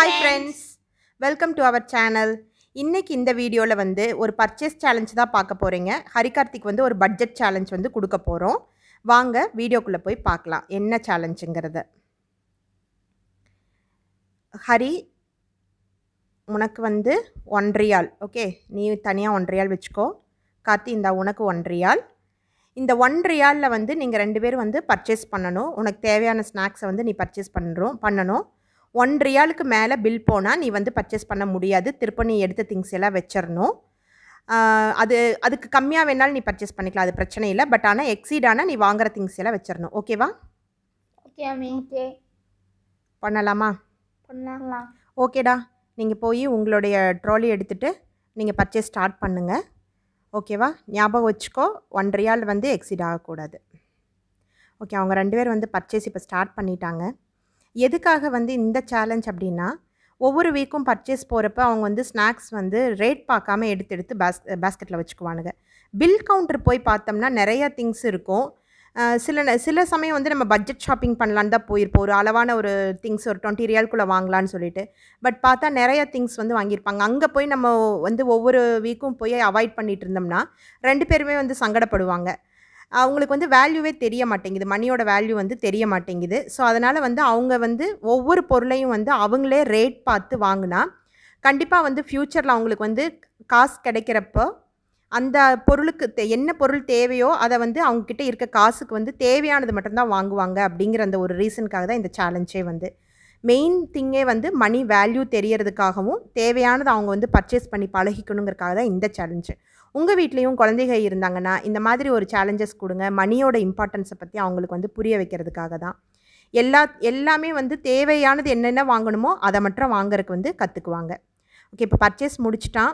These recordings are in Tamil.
hi friends welcome to our channel இன்றைக்கி இந்த வீடியோவில் வந்து ஒரு பர்ச்சேஸ் சேலஞ்ச் தான் பார்க்க போகிறீங்க ஹரிகார்த்திக் வந்து ஒரு பட்ஜெட் சேலஞ்ச் வந்து கொடுக்க போகிறோம் வாங்க வீடியோக்குள்ளே போய் பார்க்கலாம் என்ன சேலஞ்சுங்கிறத ஹரி உனக்கு வந்து ஒன்றியால் ஓகே நீ தனியாக ஒன்றியால் வச்சுக்கோ கார்த்தி இந்த உனக்கு ஒன்றியால் இந்த ஒன் ரியாலில் வந்து நீங்கள் ரெண்டு பேரும் வந்து பர்ச்சேஸ் பண்ணணும் உனக்கு தேவையான ஸ்நாக்ஸை வந்து நீ பர்ச்சேஸ் பண்ணுறோம் பண்ணணும் ஒன் ரியாலுக்கு மேலே பில் போனால் நீ வந்து பர்ச்சேஸ் பண்ண முடியாது திருப்ப நீ எடுத்த திங்ஸ் எல்லாம் வச்சிடணும் அது அதுக்கு கம்மியாக வேணாலும் நீ பர்ச்சேஸ் பண்ணிக்கலாம் அது பிரச்சனை இல்லை பட் ஆனால் எக்ஸீட் ஆனால் நீ வாங்குற திங்ஸ் எல்லாம் வச்சிடணும் ஓகேவா ஓகே பண்ணலாமா பண்ணலாம் ஓகேடா நீங்கள் போய் உங்களுடைய ட்ராலி எடுத்துகிட்டு நீங்கள் பர்ச்சேஸ் ஸ்டார்ட் பண்ணுங்கள் ஓகேவா ஞாபகம் வச்சுக்கோ ஒன் ரியால் வந்து எக்ஸிட் ஆகக்கூடாது ஓகே அவங்க ரெண்டு பேர் வந்து பர்ச்சேஸ் இப்போ ஸ்டார்ட் பண்ணிட்டாங்க எதுக்காக வந்து இந்த சேலஞ்ச் அப்படின்னா ஒவ்வொரு வீக்கும் பர்ச்சேஸ் போகிறப்ப அவங்க வந்து ஸ்நாக்ஸ் வந்து ரேட் பார்க்காம எடுத்து எடுத்து பேஸ் பேஸ்கெட்டில் வச்சுக்குவானுங்க பில் கவுண்டர் போய் பார்த்தோம்னா நிறையா திங்ஸ் இருக்கும் சில சில சமயம் வந்து நம்ம பட்ஜெட் ஷாப்பிங் பண்ணலான்னு தான் போயிருப்போம் ஒரு அளவான ஒரு திங்ஸ் ஒரு டுவெண்ட்டி ரியல்குள்ளே வாங்கலான்னு சொல்லிட்டு பட் பார்த்தா நிறையா திங்ஸ் வந்து வாங்கியிருப்பாங்க அங்கே போய் நம்ம வந்து ஒவ்வொரு வீக்கும் போய் அவாய்ட் பண்ணிகிட்டு இருந்தோம்னா ரெண்டு பேருமே வந்து சங்கடப்படுவாங்க அவங்களுக்கு வந்து வேல்யூவே தெரிய மாட்டேங்குது மணியோட வேல்யூ வந்து தெரிய மாட்டேங்குது ஸோ அதனால் வந்து அவங்க வந்து ஒவ்வொரு பொருளையும் வந்து அவங்களே ரேட் பார்த்து வாங்கினா கண்டிப்பாக வந்து ஃப்யூச்சரில் அவங்களுக்கு வந்து காசு கிடைக்கிறப்போ அந்த பொருளுக்கு தே என்ன பொருள் தேவையோ அதை வந்து அவங்கக்கிட்ட இருக்க காசுக்கு வந்து தேவையானது மட்டும்தான் வாங்குவாங்க அப்படிங்கிற அந்த ஒரு ரீசனுக்காக தான் இந்த சேலஞ்சே வந்து மெயின் திங்கே வந்து மணி வேல்யூ தெரியறதுக்காகவும் தேவையானது அவங்க வந்து பர்ச்சேஸ் பண்ணி பழகிக்கணுங்கிறக்காக தான் இந்த சேலஞ்சு உங்கள் வீட்லேயும் குழந்தைகள் இருந்தாங்கன்னா இந்த மாதிரி ஒரு சேலஞ்சஸ் கொடுங்க மணியோட இம்பார்ட்டன்ஸை பற்றி அவங்களுக்கு வந்து புரிய வைக்கிறதுக்காக தான் எல்லா எல்லாமே வந்து தேவையானது என்னென்ன வாங்கணுமோ அதை மட்டும் வாங்குறதுக்கு வந்து கற்றுக்குவாங்க ஓகே இப்போ பர்ச்சேஸ் முடிச்சிட்டான்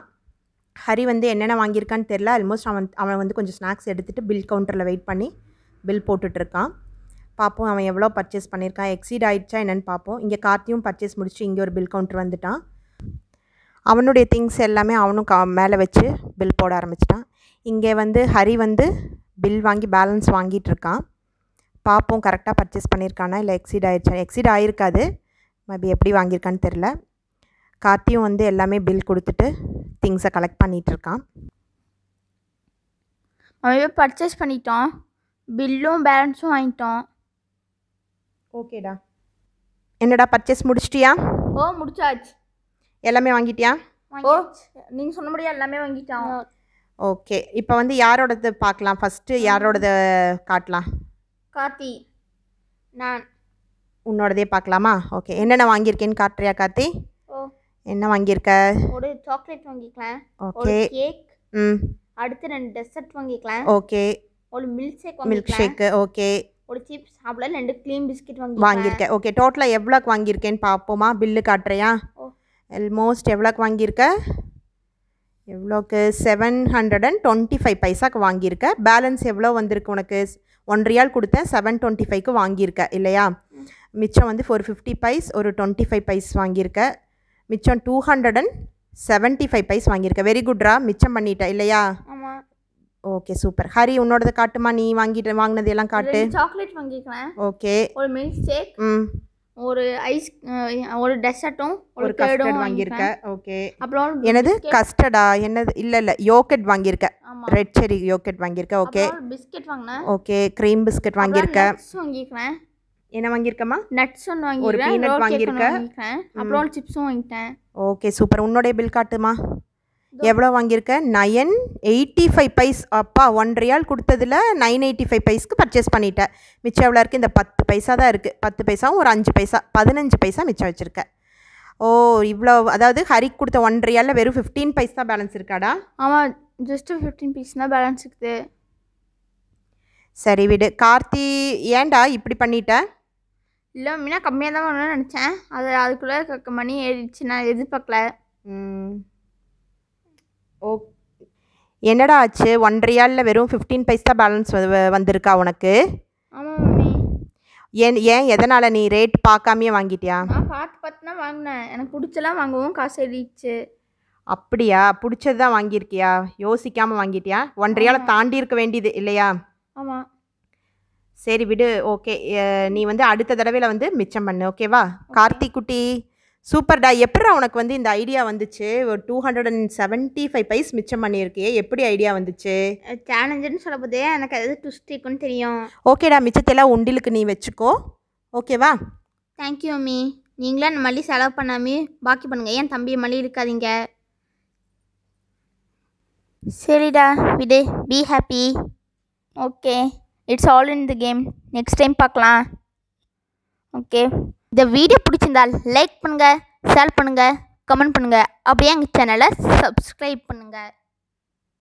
ஹரி வந்து என்னென்ன வாங்கியிருக்கான்னு தெரில ஆல்மோஸ்ட் அவன் அவன் வந்து கொஞ்சம் ஸ்நாக்ஸ் எடுத்துகிட்டு பில் கவுண்டரில் வெயிட் பண்ணி பில் போட்டுட்ருக்கான் பார்ப்போம் அவன் எவ்வளோ பர்ச்சேஸ் பண்ணியிருக்கான் எக்ஸீட் ஆகிடுச்சா என்னென்னு பார்ப்போம் இங்கே கார்த்தியும் பர்ச்சேஸ் முடிச்சுட்டு இங்கே ஒரு பில் கவுண்டர் வந்துட்டான் அவனுடைய திங்ஸ் எல்லாமே அவனும் க மேலே வச்சு பில் போட ஆரம்பிச்சிட்டான் இங்கே வந்து ஹரி வந்து பில் வாங்கி பேலன்ஸ் வாங்கிட்டு இருக்கான் பார்ப்போம் கரெக்டாக பர்ச்சேஸ் பண்ணியிருக்கானா இல்லை எக்ஸிட் ஆயிடுச்சா எக்ஸிட் ஆகிருக்காது மேபி எப்படி வாங்கியிருக்கான்னு தெரில கார்த்தியும் வந்து எல்லாமே பில் கொடுத்துட்டு திங்ஸை கலெக்ட் பண்ணிகிட்ருக்கான் அவன் பர்ச்சேஸ் பண்ணிட்டோம் பில்லும் பேலன்ஸும் வாங்கிட்டோம் ஓகேடா என்னடா பர்ச்சேஸ் முடிச்சிட்டியா ஓ முடிச்சாச்சு எல்லாமே வாங்கிட்டியா ஓ நீங்கள் சொன்ன முடியா எல்லாமே வாங்கிட்டான் ஓகே இப்போ வந்து யாரோடது பார்க்கலாம் ஃபர்ஸ்ட் யாரோடது காட்டலாம் கார்த்தி நான் உன்னோடதே பார்க்கலாமா ஓகே என்னென்ன வாங்கியிருக்கேன்னு காட்டுறியா கார்த்தி என்ன வாங்கியிருக்க ஒரு சாக்லேட் வாங்கிக்கலாம் ஓகே கேக் ம் அடுத்து ரெண்டு டெசர்ட் வாங்கிக்கலாம் ஓகே ஒரு milk shake milk shake okay ஒரு சிப்ஸ் சாப்பிடல ரெண்டு க்ளீன் பிஸ்கட் வாங்கி வாங்கியிருக்கேன் ஓகே டோட்டலாக எவ்வளோக்கு வாங்கியிருக்கேன்னு பார்ப்போமா பில்லு காட்டுறியா அல்மோஸ்ட் எவ்வளோக்கு வாங்கியிருக்க எவ்வளோக்கு seven hundred and twenty five பைசாக்கு வாங்கியிருக்க பேலன்ஸ் எவ்வளோ வந்திருக்கு உனக்கு ஒன் கொடுத்தேன் செவன் டுவெண்ட்டி ஃபைவ்க்கு வாங்கியிருக்க இல்லையா மிச்சம் வந்து ஃபோர் ஃபிஃப்டி பைஸ் ஒரு டுவெண்ட்டி ஃபைவ் பைஸ் வாங்கியிருக்க மிச்சம் two hundred and seventy five பைஸ் வாங்கியிருக்க வெரி குட்ரா மிச்சம் பண்ணிட்டேன் இல்லையா ஓகே சூப்பர் ஹரி உன்னோடத காட்டுமா நீ வாங்கிட்டு வாங்கினது எல்லாம் காட்டு சாக்லேட் வாங்கிக்கலாம் ஓகே ஒரு மில்க் ஷேக் ம் ஒரு ஐஸ் ஒரு டெசர்ட்டும் ஒரு கஸ்டர்ட் வாங்கியிருக்க ஓகே அப்புறம் என்னது கஸ்டர்டா என்னது இல்லை இல்லை யோகட் வாங்கியிருக்க ரெட் செரி யோகட் வாங்கியிருக்க ஓகே பிஸ்கட் வாங்கினேன் ஓகே க்ரீம் பிஸ்கட் வாங்கியிருக்க என்ன வாங்கியிருக்கமா நட்ஸ் ஒன்று வாங்கி ஒரு பீனட் வாங்கியிருக்க அப்புறம் சிப்ஸும் வாங்கிட்டேன் ஓகே சூப்பர் உன்னோடைய பில் காட்டுமா எவ்வளோ வாங்கியிருக்கேன் நயன் எயிட்டி ஃபைவ் பைஸ் அப்பா ஒன் ரியால் கொடுத்ததில் நைன் எயிட்டி ஃபைவ் பைஸ்க்கு பர்ச்சேஸ் பண்ணிட்டேன் மிச்சம் எவ்வளோ இருக்குது இந்த பத்து பைசா தான் இருக்குது பத்து பைசாவும் ஒரு அஞ்சு பைசா பதினஞ்சு பைசா மிச்சம் வச்சுருக்கேன் ஓ இவ்வளோ அதாவது ஹரி கொடுத்த ஒன் ரியாலில் வெறும் ஃபிஃப்டீன் பைஸ் தான் பேலன்ஸ் இருக்காடா ஆமாம் ஜஸ்ட்டு ஃபிஃப்டீன் பைஸ் தான் பேலன்ஸ் இருக்குது சரி விடு கார்த்தி ஏன்டா இப்படி பண்ணிட்டேன் இல்லை மீனா கம்மியாக தான் நினச்சேன் அது அதுக்குள்ளே மணி ஏறிடுச்சு நான் எதிர்பார்க்கல ம் ஓ என்னடா ஆச்சு ஒன்றரை ஆளில் வெறும் ஃபிஃப்டீன் பைஸ் தான் பேலன்ஸ் வந்திருக்கா உனக்கு ஆமாம் ஏன் ஏன் எதனால் நீ ரேட் பார்க்காமையே வாங்கிட்டியா நான் பார்த்து பார்த்து தான் வாங்கினேன் எனக்கு பிடிச்சலாம் வாங்கவும் காசு எழுதிச்சு அப்படியா பிடிச்சது தான் வாங்கியிருக்கியா யோசிக்காமல் வாங்கிட்டியா ஒன்றரை ஆளை தாண்டி இருக்க வேண்டியது இல்லையா ஆமாம் சரி விடு ஓகே நீ வந்து அடுத்த தடவையில் வந்து மிச்சம் பண்ணு ஓகேவா கார்த்திக் குட்டி சூப்பர்டா எப்படா உனக்கு வந்து இந்த ஐடியா வந்துச்சு ஒரு two hundred and seventy five பைஸ் மிச்சம் பண்ணியிருக்கே எப்படி ஐடியா வந்துச்சு சேலஞ்சுன்னு சொல்ல போதே எனக்கு அது டுஸ்டிக்குன்னு தெரியும் ஓகேடா மிச்சத்தெல்லாம் உண்டிலுக்கு நீ வச்சுக்கோ ஓகேவா தேங்க்யூ அம்மி நீங்களே மல்லி செலவு பண்ணாமே பாக்கி பண்ணுங்கள் ஏன் தம்பி மல்லி இருக்காதீங்க சரிடா விடு be happy okay it's all in the game next time பார்க்கலாம் ஓகே இந்த வீடியோ பிடிச்சிருந்தால் லைக் பண்ணுங்கள் ஷேர் பண்ணுங்கள் கமெண்ட் பண்ணுங்கள் அப்படியே எங்கள் சேனலை சப்ஸ்கிரைப் பண்ணுங்கள்